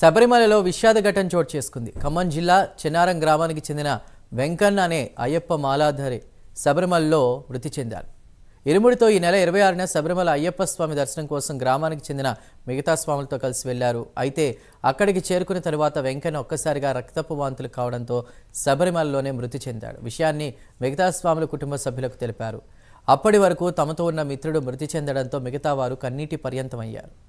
శబరిమలలో విషాద ఘటన చోటు చేసుకుంది ఖమ్మం జిల్లా చెన్నారం గ్రామానికి చెందిన వెంకన్న అనే అయ్యప్ప మాలాధరి శబరిమలలో మృతి చెందారు ఇరుముడితో ఈ నెల ఇరవై ఆరున శబరిమల అయ్యప్ప స్వామి దర్శనం కోసం గ్రామానికి చెందిన మిగతా స్వాములతో కలిసి వెళ్లారు అయితే అక్కడికి చేరుకున్న తరువాత వెంకన్న ఒక్కసారిగా రక్తపు వాంతులు కావడంతో శబరిమలలోనే మృతి చెందాడు విషయాన్ని మిగతా స్వాముల కుటుంబ సభ్యులకు తెలిపారు అప్పటి వరకు తమతో ఉన్న మిత్రుడు మృతి చెందడంతో మిగతా వారు కన్నీటి పర్యంతమయ్యారు